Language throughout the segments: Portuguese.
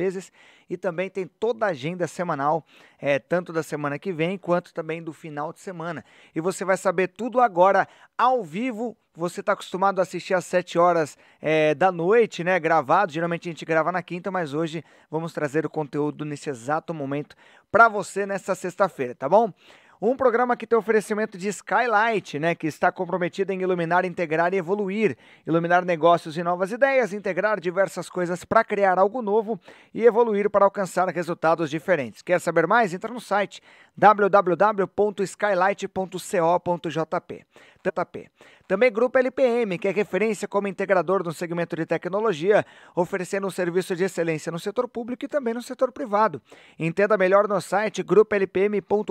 despesas e também tem toda a agenda semanal, é, tanto da semana que vem quanto também do final de semana. E você vai saber tudo agora ao vivo. Você está acostumado a assistir às 7 horas é, da noite, né? Gravado. Geralmente a gente grava na quinta, mas hoje vamos trazer o conteúdo nesse exato momento para você nessa sexta-feira, tá bom? Um programa que tem oferecimento de Skylight, né, que está comprometido em iluminar, integrar e evoluir, iluminar negócios e novas ideias, integrar diversas coisas para criar algo novo e evoluir para alcançar resultados diferentes. Quer saber mais? Entra no site www.skylight.co.jp. Também Grupo LPM, que é referência como integrador no segmento de tecnologia, oferecendo um serviço de excelência no setor público e também no setor privado. Entenda melhor no site grupolpm.com.br.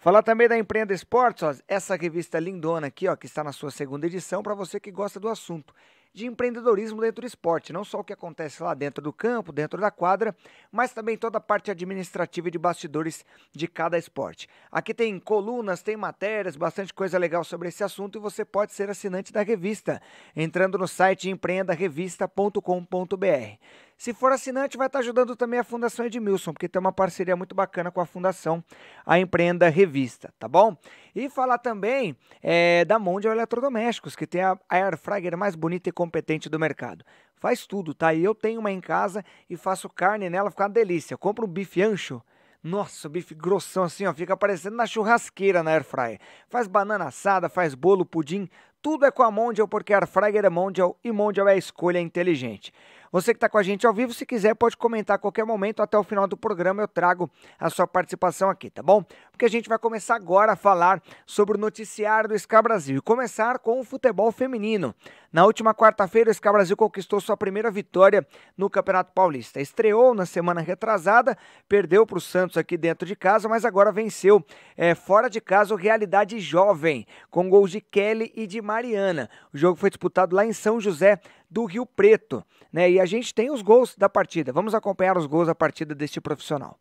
Falar também da Empreenda Esportes, ó, essa revista lindona aqui, ó, que está na sua segunda edição, para você que gosta do assunto de empreendedorismo dentro do esporte, não só o que acontece lá dentro do campo, dentro da quadra, mas também toda a parte administrativa e de bastidores de cada esporte. Aqui tem colunas, tem matérias, bastante coisa legal sobre esse assunto e você pode ser assinante da revista entrando no site empreendarevista.com.br. Se for assinante, vai estar ajudando também a Fundação Edmilson, porque tem uma parceria muito bacana com a Fundação A Empreenda Revista, tá bom? E falar também é, da Mondial Eletrodomésticos, que tem a Airfryer mais bonita e competente do mercado. Faz tudo, tá? E eu tenho uma em casa e faço carne nela, fica uma delícia. Eu compro um bife ancho, nossa, bife grossão assim, ó, fica aparecendo na churrasqueira na Airfryer. Faz banana assada, faz bolo, pudim, tudo é com a Mondial porque a Airfryer é Mondial e Mondial é a escolha inteligente. Você que está com a gente ao vivo, se quiser, pode comentar a qualquer momento. Até o final do programa eu trago a sua participação aqui, tá bom? Porque a gente vai começar agora a falar sobre o noticiário do SCA Brasil e começar com o futebol feminino. Na última quarta-feira, o SK Brasil conquistou sua primeira vitória no Campeonato Paulista. Estreou na semana retrasada, perdeu para o Santos aqui dentro de casa, mas agora venceu é, fora de casa o Realidade Jovem, com gols de Kelly e de Mariana. O jogo foi disputado lá em São José do Rio Preto, né? E a gente tem os gols da partida. Vamos acompanhar os gols da partida deste profissional.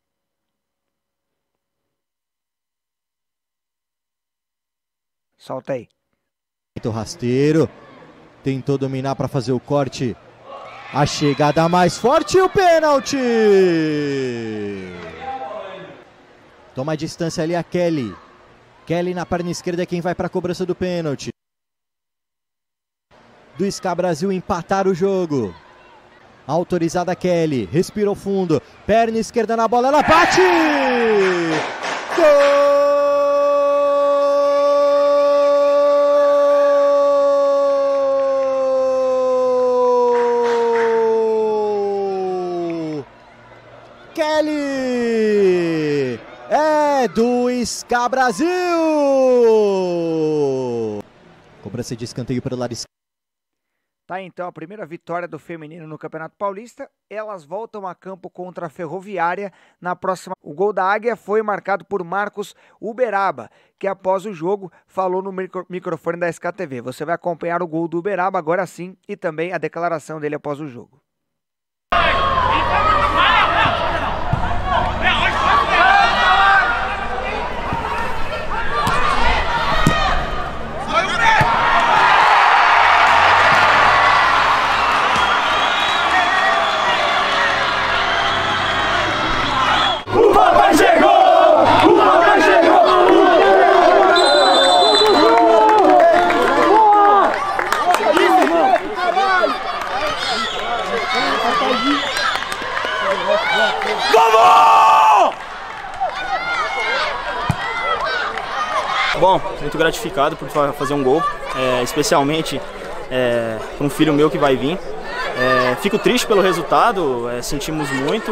Solta aí. Rasteiro, Tentou dominar para fazer o corte. A chegada mais forte e o pênalti! Toma a distância ali a Kelly. Kelly na perna esquerda é quem vai para a cobrança do pênalti. Do SK Brasil empatar o jogo. Autorizada Kelly, respirou fundo, perna esquerda na bola, ela bate! Gol! Lisca Brasil! Cobrança de escanteio para o Tá então a primeira vitória do feminino no Campeonato Paulista. Elas voltam a campo contra a Ferroviária na próxima. O gol da Águia foi marcado por Marcos Uberaba, que após o jogo falou no micro microfone da SKTV. Você vai acompanhar o gol do Uberaba agora sim e também a declaração dele após o jogo. muito gratificado por fazer um gol, é, especialmente é, para um filho meu que vai vir. É, fico triste pelo resultado, é, sentimos muito,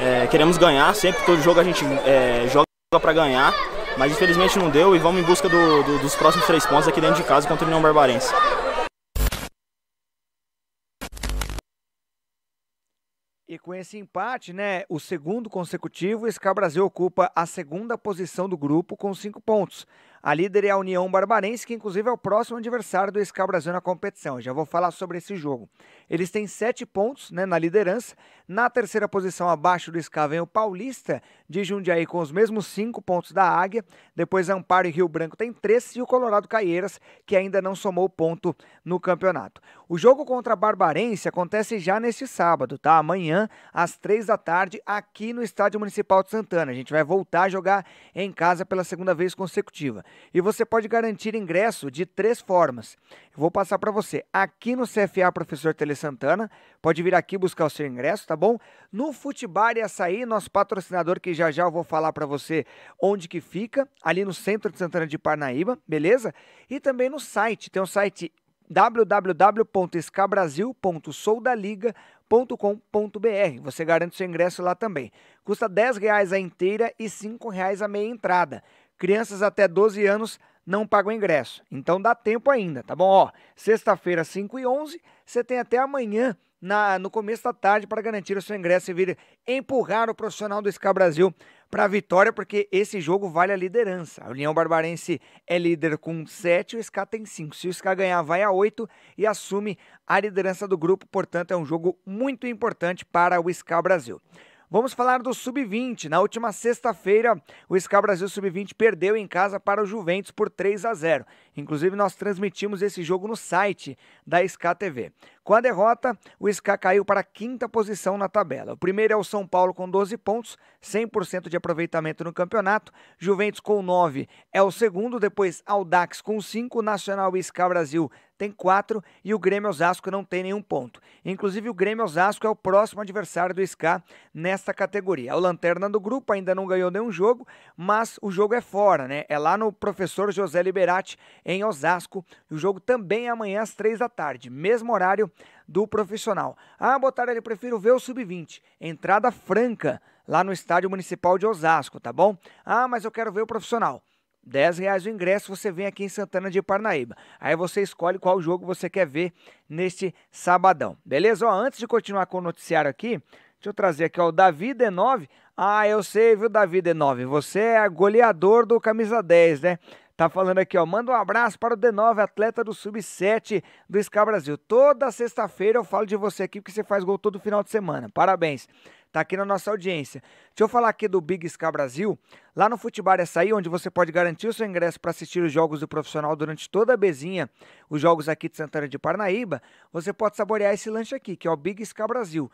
é, queremos ganhar, sempre todo jogo a gente é, joga para ganhar, mas infelizmente não deu e vamos em busca do, do, dos próximos três pontos aqui dentro de casa contra o União Barbarense. E com esse empate, né, o segundo consecutivo, o SK Brasil ocupa a segunda posição do grupo com cinco pontos. A líder é a União Barbarense, que inclusive é o próximo adversário do Brasil na competição. já vou falar sobre esse jogo. Eles têm sete pontos né, na liderança. Na terceira posição, abaixo do SK, vem o Paulista de Jundiaí com os mesmos cinco pontos da Águia. Depois, Amparo e Rio Branco tem três e o Colorado Caieiras, que ainda não somou ponto no campeonato. O jogo contra a Barbarense acontece já neste sábado, tá? Amanhã, às três da tarde, aqui no Estádio Municipal de Santana. A gente vai voltar a jogar em casa pela segunda vez consecutiva. E você pode garantir ingresso de três formas. Eu vou passar para você aqui no CFA Professor Telescópio Santana. Pode vir aqui buscar o seu ingresso, tá bom? No Futebar e Açaí, nosso patrocinador, que já já eu vou falar para você onde que fica, ali no centro de Santana de Parnaíba, beleza? E também no site, tem o um site www.escabrasil.soldaliga.com.br. Você garante seu ingresso lá também. Custa R$ reais a inteira e R$ reais a meia entrada. Crianças até 12 anos não pagam ingresso. Então dá tempo ainda, tá bom? Ó, sexta-feira, 5 e 11 você tem até amanhã, na, no começo da tarde, para garantir o seu ingresso e vir empurrar o profissional do SK Brasil para a vitória, porque esse jogo vale a liderança. A União Barbarense é líder com 7, o SK tem 5. Se o SK ganhar, vai a 8 e assume a liderança do grupo. Portanto, é um jogo muito importante para o SK Brasil. Vamos falar do Sub-20. Na última sexta-feira, o SK Brasil Sub-20 perdeu em casa para o Juventus por 3 a 0. Inclusive, nós transmitimos esse jogo no site da SK TV. Com a derrota, o SK caiu para a quinta posição na tabela. O primeiro é o São Paulo com 12 pontos, 100% de aproveitamento no campeonato. Juventus com 9 é o segundo, depois Aldax com 5, Nacional e SK Brasil tem 4 e o Grêmio Osasco não tem nenhum ponto. Inclusive, o Grêmio Osasco é o próximo adversário do SK nesta categoria. O lanterna do grupo ainda não ganhou nenhum jogo, mas o jogo é fora, né? É lá no professor José Liberati em Osasco. O jogo também é amanhã às três da tarde, mesmo horário do profissional. Ah, botar ele, prefiro ver o sub-20. Entrada franca lá no Estádio Municipal de Osasco, tá bom? Ah, mas eu quero ver o profissional. 10 reais o ingresso, você vem aqui em Santana de Parnaíba. Aí você escolhe qual jogo você quer ver neste sabadão. Beleza? Ó, antes de continuar com o noticiário aqui, deixa eu trazer aqui ó, o Davi D9. Ah, eu sei, viu, Davi D9? Você é goleador do Camisa 10, né? Tá falando aqui, ó. Manda um abraço para o D9, atleta do Sub-7 do SCA Brasil. Toda sexta-feira eu falo de você aqui porque você faz gol todo final de semana. Parabéns. Tá aqui na nossa audiência. Deixa eu falar aqui do Big SCA Brasil. Lá no Futebol Açaí, onde você pode garantir o seu ingresso para assistir os jogos do profissional durante toda a bezinha, os jogos aqui de Santana de Parnaíba, você pode saborear esse lanche aqui, que é o Big SCA Brasil.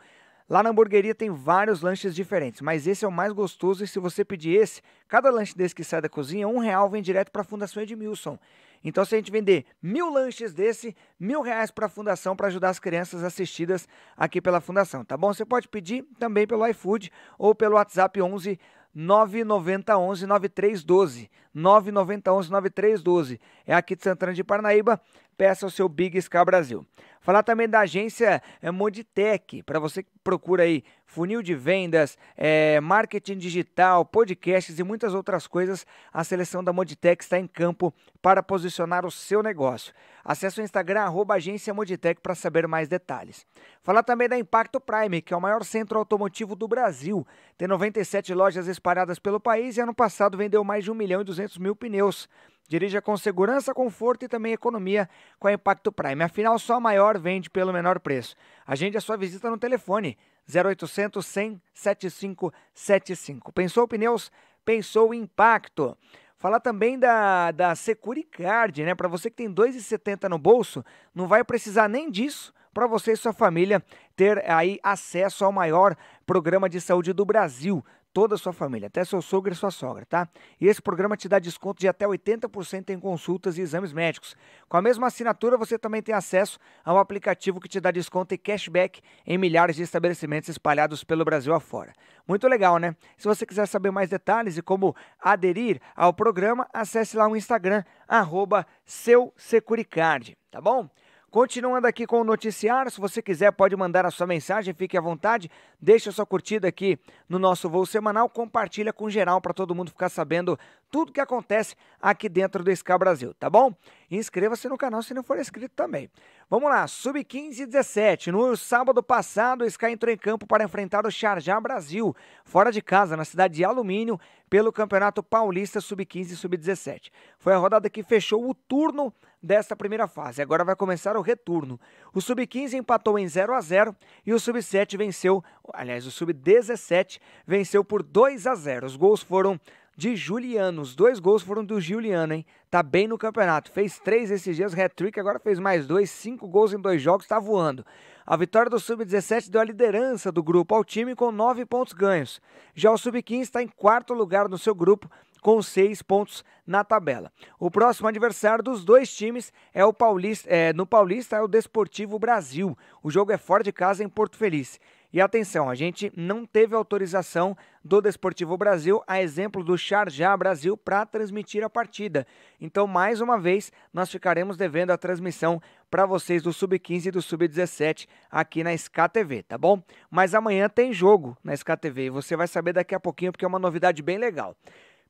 Lá na hamburgueria tem vários lanches diferentes, mas esse é o mais gostoso e se você pedir esse, cada lanche desse que sai da cozinha, um real vem direto para a Fundação Edmilson. Então, se a gente vender mil lanches desse, mil reais para a Fundação para ajudar as crianças assistidas aqui pela Fundação, tá bom? Você pode pedir também pelo iFood ou pelo WhatsApp 11 99011 9312. 99011 9312. É aqui de Santana de Parnaíba. Peça o seu Big Scar Brasil. Falar também da agência eh, Moditec, para você que procura aí funil de vendas, é, marketing digital, podcasts e muitas outras coisas, a seleção da Moditec está em campo para posicionar o seu negócio. Acesse o Instagram, arroba agência Moditec para saber mais detalhes. Falar também da Impacto Prime, que é o maior centro automotivo do Brasil. Tem 97 lojas espalhadas pelo país e ano passado vendeu mais de 1 milhão e 200 mil pneus. Dirija com segurança, conforto e também economia com a Impacto Prime. Afinal, só a maior vende pelo menor preço. Agende a sua visita no telefone 0800 100 7575. Pensou pneus? Pensou impacto. Falar também da, da Securicard, né? Para você que tem 2,70 no bolso, não vai precisar nem disso para você e sua família ter aí acesso ao maior programa de saúde do Brasil toda a sua família, até seu sogro e sua sogra, tá? E esse programa te dá desconto de até 80% em consultas e exames médicos. Com a mesma assinatura, você também tem acesso ao aplicativo que te dá desconto e cashback em milhares de estabelecimentos espalhados pelo Brasil afora. Muito legal, né? Se você quiser saber mais detalhes e como aderir ao programa, acesse lá o Instagram, arroba seu Securicard, tá bom? Continuando aqui com o noticiário, se você quiser pode mandar a sua mensagem, fique à vontade, deixa a sua curtida aqui no nosso voo semanal, compartilha com geral para todo mundo ficar sabendo tudo que acontece aqui dentro do SK Brasil, tá bom? Inscreva-se no canal se não for inscrito também. Vamos lá, sub-15 e 17. No sábado passado, o SK entrou em campo para enfrentar o Charjá Brasil, fora de casa, na cidade de Alumínio, pelo Campeonato Paulista Sub-15 e Sub-17. Foi a rodada que fechou o turno desta primeira fase. Agora vai começar o retorno. O Sub-15 empatou em 0 a 0 e o Sub-7 venceu, aliás, o Sub-17 venceu por 2 a 0. Os gols foram de Juliano, os dois gols foram do Juliano, hein? Tá bem no campeonato. Fez três esses dias, hat-trick, agora fez mais dois, cinco gols em dois jogos, tá voando. A vitória do Sub-17 deu a liderança do grupo ao time com nove pontos ganhos. Já o Sub-15 está em quarto lugar no seu grupo, com seis pontos na tabela. O próximo adversário dos dois times é o Paulista, é, no Paulista é o Desportivo Brasil. O jogo é fora de casa em Porto Feliz. E atenção, a gente não teve autorização do Desportivo Brasil, a exemplo do Charjá Brasil, para transmitir a partida. Então, mais uma vez, nós ficaremos devendo a transmissão para vocês do Sub-15 e do Sub-17 aqui na SKTV, tá bom? Mas amanhã tem jogo na SKTV e você vai saber daqui a pouquinho porque é uma novidade bem legal.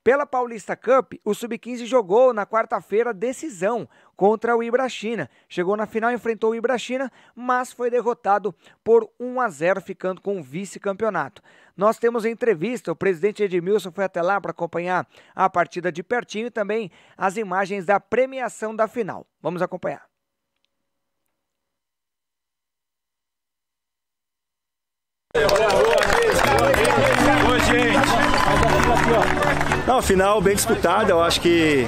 Pela Paulista Cup, o Sub-15 jogou na quarta-feira decisão contra o Ibrachina. Chegou na final, enfrentou o Ibrachina, mas foi derrotado por 1 a 0, ficando com o vice-campeonato. Nós temos entrevista, o presidente Edmilson foi até lá para acompanhar a partida de pertinho e também as imagens da premiação da final. Vamos acompanhar. gente! Não, final bem disputada. Eu acho que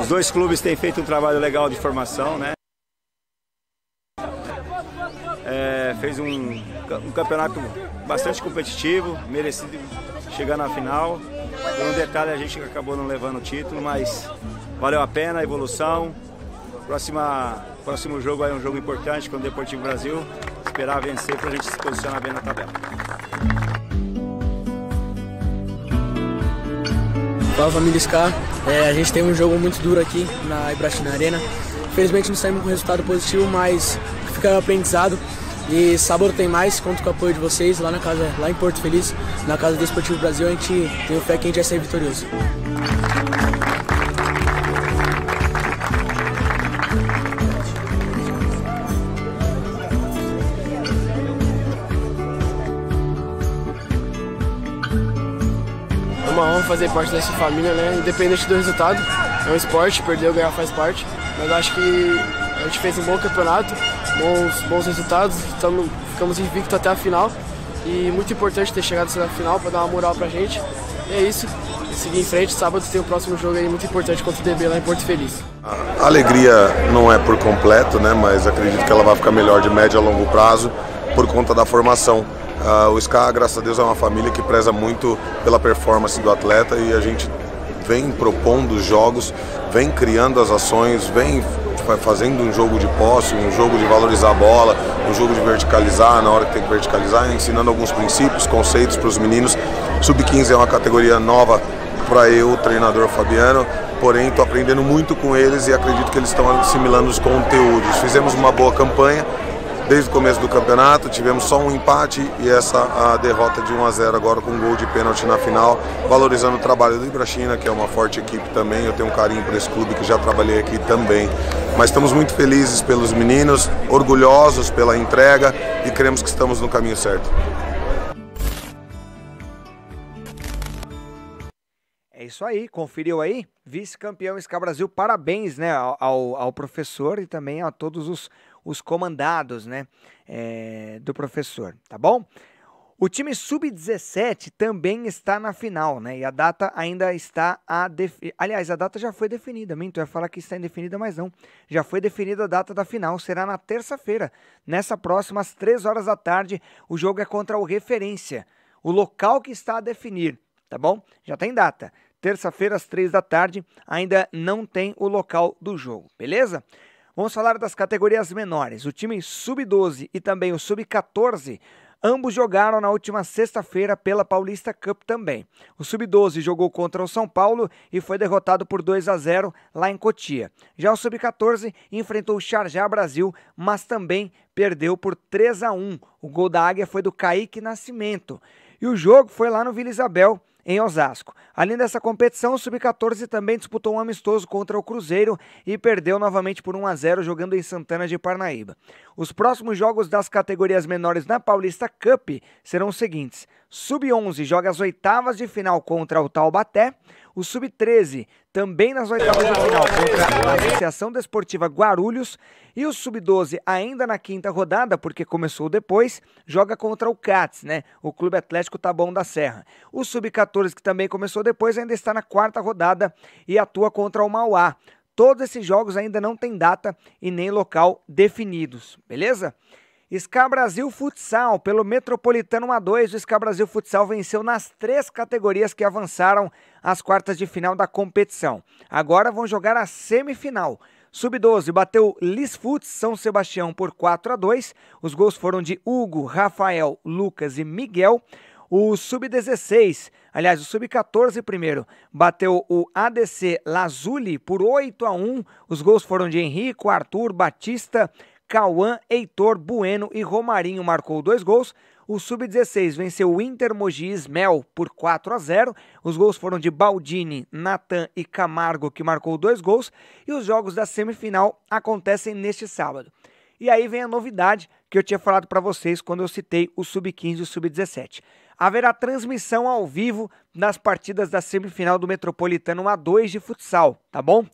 os dois clubes têm feito um trabalho legal de formação, né? É, fez um, um, campeonato bastante competitivo, merecido chegar na final. Por um detalhe a gente acabou não levando o título, mas valeu a pena a evolução. Próxima, próximo jogo é um jogo importante com o Deportivo Brasil. Esperar vencer para a gente se posicionar bem na tabela. Fala família Scar, é, a gente tem um jogo muito duro aqui na Ibratina Arena. Infelizmente não saímos com resultado positivo, mas fica aprendizado. E sabor tem mais, conto com o apoio de vocês lá na casa, lá em Porto Feliz, na casa do Esportivo Brasil, a gente tem o fé que a gente vai sair vitorioso. fazer parte dessa família, né? Independente do resultado, é um esporte, perder ou ganhar faz parte. Mas acho que a gente fez um bom campeonato, bons, bons resultados, tamo, ficamos invictos até a final. E muito importante ter chegado a final para dar uma moral pra gente. E é isso. seguir em frente, sábado tem o próximo jogo aí muito importante contra o DB lá em Porto Feliz. A alegria não é por completo, né? Mas acredito que ela vai ficar melhor de médio a longo prazo por conta da formação Uh, o SCA, graças a Deus, é uma família que preza muito pela performance do atleta e a gente vem propondo jogos, vem criando as ações, vem fazendo um jogo de posse, um jogo de valorizar a bola, um jogo de verticalizar na hora que tem que verticalizar, ensinando alguns princípios, conceitos para os meninos. Sub-15 é uma categoria nova para eu, treinador Fabiano, porém estou aprendendo muito com eles e acredito que eles estão assimilando os conteúdos. Fizemos uma boa campanha, desde o começo do campeonato. Tivemos só um empate e essa a derrota de 1 a 0 agora com um gol de pênalti na final, valorizando o trabalho do Ibrachina, que é uma forte equipe também. Eu tenho um carinho para esse clube que já trabalhei aqui também. Mas estamos muito felizes pelos meninos, orgulhosos pela entrega e cremos que estamos no caminho certo. É isso aí, conferiu aí? Vice-campeão Ska Brasil, parabéns né, ao, ao professor e também a todos os os comandados né, é, do professor, tá bom? O time sub-17 também está na final, né? E a data ainda está a definir. aliás, a data já foi definida. Minto, eu ia falar que está indefinida, mas não. Já foi definida a data da final, será na terça-feira, nessa próxima às 3 horas da tarde. O jogo é contra o Referência. O local que está a definir, tá bom? Já tem data. Terça-feira às 3 da tarde, ainda não tem o local do jogo, beleza? Vamos falar das categorias menores. O time sub-12 e também o sub-14 Ambos jogaram na última sexta-feira pela Paulista Cup também. O Sub-12 jogou contra o São Paulo e foi derrotado por 2 a 0 lá em Cotia. Já o Sub-14 enfrentou o Charjá Brasil, mas também perdeu por 3 a 1. O gol da Águia foi do Kaique Nascimento. E o jogo foi lá no Vila Isabel, em Osasco. Além dessa competição, o Sub-14 também disputou um amistoso contra o Cruzeiro e perdeu novamente por 1 a 0 jogando em Santana de Parnaíba. Os próximos jogos das categorias menores na Paulista Cup serão os seguintes: Sub-11 joga as oitavas de final contra o Taubaté. O Sub-13, também nas oitavas de final contra a Associação Desportiva Guarulhos. E o Sub-12, ainda na quinta rodada, porque começou depois, joga contra o CATS, né? O Clube Atlético Taboão da Serra. O Sub-14, que também começou depois, ainda está na quarta rodada e atua contra o Mauá. Todos esses jogos ainda não têm data e nem local definidos, beleza? Ska Brasil Futsal, pelo Metropolitano 1-2, o Ska Brasil Futsal venceu nas três categorias que avançaram às quartas de final da competição. Agora vão jogar a semifinal. Sub-12 bateu Lisfut São Sebastião por 4 a 2. Os gols foram de Hugo, Rafael, Lucas e Miguel. O Sub-16, aliás, o Sub-14 primeiro, bateu o ADC Lazuli por 8 a 1. Os gols foram de Henrico, Arthur, Batista, Cauã, Heitor, Bueno e Romarinho marcou dois gols. O Sub-16 venceu o Inter Mogi Ismel por 4 a 0. Os gols foram de Baldini, Natan e Camargo, que marcou dois gols. E os jogos da semifinal acontecem neste sábado. E aí vem a novidade que eu tinha falado para vocês quando eu citei o Sub-15 e o Sub-17. Haverá transmissão ao vivo nas partidas da semifinal do Metropolitano A2 de futsal, tá bom?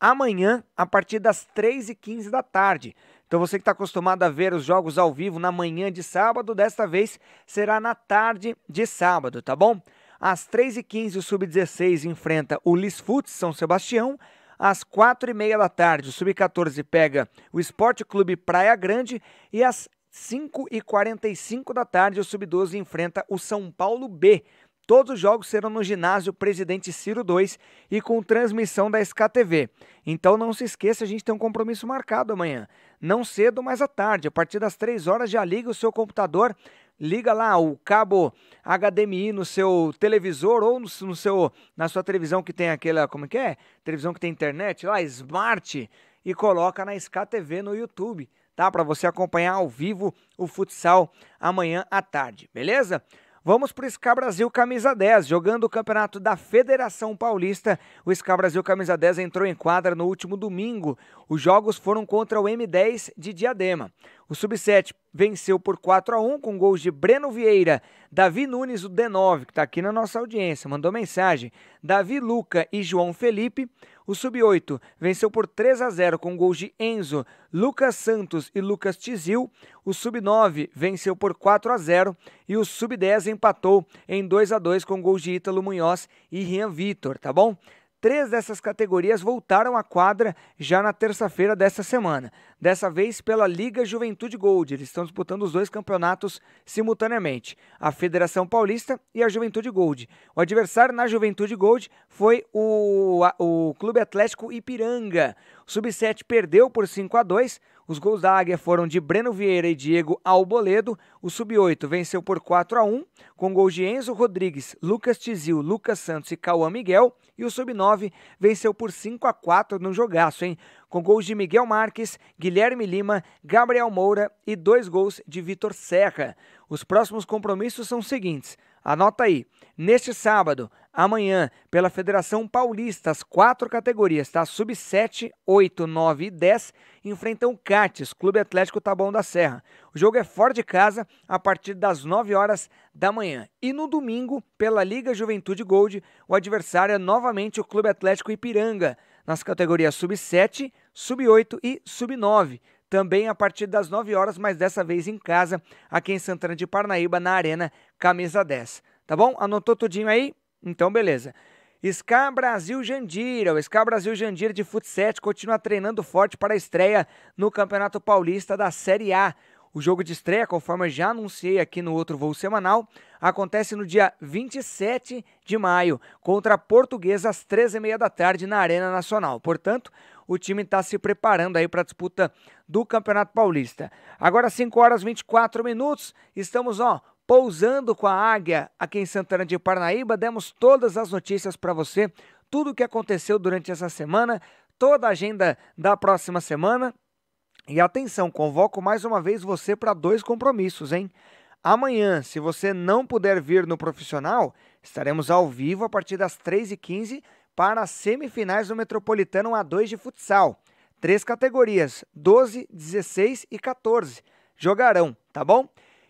Amanhã, a partir das 3h15 da tarde. Então você que está acostumado a ver os jogos ao vivo na manhã de sábado, desta vez será na tarde de sábado, tá bom? Às 3h15 o Sub-16 enfrenta o Lisfut São Sebastião. Às 4h30 da tarde o Sub-14 pega o Esporte Clube Praia Grande. E às 5h45 da tarde o Sub-12 enfrenta o São Paulo B Todos os jogos serão no ginásio Presidente Ciro 2 e com transmissão da SKTV. Então não se esqueça, a gente tem um compromisso marcado amanhã. Não cedo, mas à tarde. A partir das 3 horas já liga o seu computador, liga lá o cabo HDMI no seu televisor ou no, no seu na sua televisão que tem aquela, como é que é? Televisão que tem internet, lá Smart e coloca na SKTV no YouTube, tá? Para você acompanhar ao vivo o futsal amanhã à tarde, beleza? Vamos para o Scar Brasil Camisa 10, jogando o campeonato da Federação Paulista. O Scar Brasil Camisa 10 entrou em quadra no último domingo. Os jogos foram contra o M10 de Diadema. O Sub-7 venceu por 4 a 1 com gols de Breno Vieira, Davi Nunes, o D9, que está aqui na nossa audiência, mandou mensagem, Davi Luca e João Felipe. O Sub-8 venceu por 3 a 0 com gols de Enzo, Lucas Santos e Lucas Tizil. O Sub-9 venceu por 4 a 0 e o Sub-10 empatou em 2 a 2 com gols de Ítalo Munhoz e Rian Vitor, tá bom? Três dessas categorias voltaram à quadra já na terça-feira dessa semana. Dessa vez pela Liga Juventude Gold. Eles estão disputando os dois campeonatos simultaneamente: a Federação Paulista e a Juventude Gold. O adversário na Juventude Gold foi o, o Clube Atlético Ipiranga. O Sub-7 perdeu por 5 a 2 os gols da Águia foram de Breno Vieira e Diego Alboledo. O Sub-8 venceu por 4 a 1 com gols de Enzo Rodrigues, Lucas Tizil, Lucas Santos e Cauã Miguel. E o Sub-9 venceu por 5 a 4 no jogaço, hein? Com gols de Miguel Marques, Guilherme Lima, Gabriel Moura e dois gols de Vitor Serra. Os próximos compromissos são os seguintes. Anota aí. Neste sábado, Amanhã, pela Federação Paulista, as quatro categorias, tá? Sub-7, 8, 9 e 10, enfrentam o Cates, Clube Atlético Taboão da Serra. O jogo é fora de casa, a partir das 9 horas da manhã. E no domingo, pela Liga Juventude Gold, o adversário é novamente o Clube Atlético Ipiranga, nas categorias Sub-7, Sub-8 e Sub-9 também a partir das 9 horas, mas dessa vez em casa, aqui em Santana de Parnaíba, na Arena Camisa 10. Tá bom? Anotou tudinho aí? Então, beleza. Ska Brasil Jandira. O Ska Brasil Jandira de futsal continua treinando forte para a estreia no Campeonato Paulista da Série A. O jogo de estreia, conforme eu já anunciei aqui no outro voo semanal, acontece no dia 27 de maio contra a Portuguesa às 13h30 da tarde na Arena Nacional. Portanto, o time está se preparando aí para a disputa do Campeonato Paulista. Agora 5 horas 24 minutos, estamos ó, Pousando com a Águia aqui em Santana de Parnaíba, demos todas as notícias para você, tudo o que aconteceu durante essa semana, toda a agenda da próxima semana. E atenção, convoco mais uma vez você para dois compromissos, hein? Amanhã, se você não puder vir no profissional, estaremos ao vivo a partir das 3h15 para as semifinais do Metropolitano A2 de futsal. Três categorias, 12, 16 e 14. Jogarão, tá bom?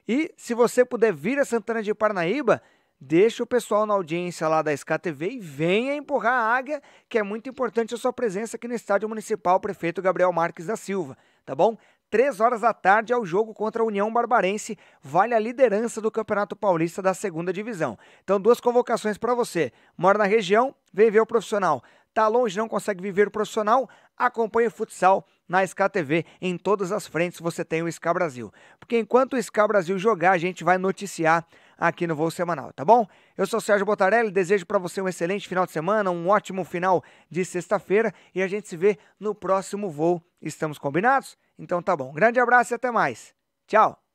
E se você puder vir a Santana de Parnaíba, deixa o pessoal na audiência lá da SKTV e venha empurrar a águia, que é muito importante a sua presença aqui no Estádio Municipal Prefeito Gabriel Marques da Silva, tá bom? Três horas da tarde é o jogo contra a União Barbarense, vale a liderança do Campeonato Paulista da segunda divisão. Então, duas convocações para você. Mora na região, vem ver o profissional. Tá longe, não consegue viver o profissional? Acompanhe o futsal na SKTV, em todas as frentes você tem o SK Brasil. Porque enquanto o SK Brasil jogar, a gente vai noticiar aqui no Voo Semanal, tá bom? Eu sou Sérgio Botarelli, desejo para você um excelente final de semana, um ótimo final de sexta-feira e a gente se vê no próximo voo. Estamos combinados? Então tá bom. Grande abraço e até mais. Tchau!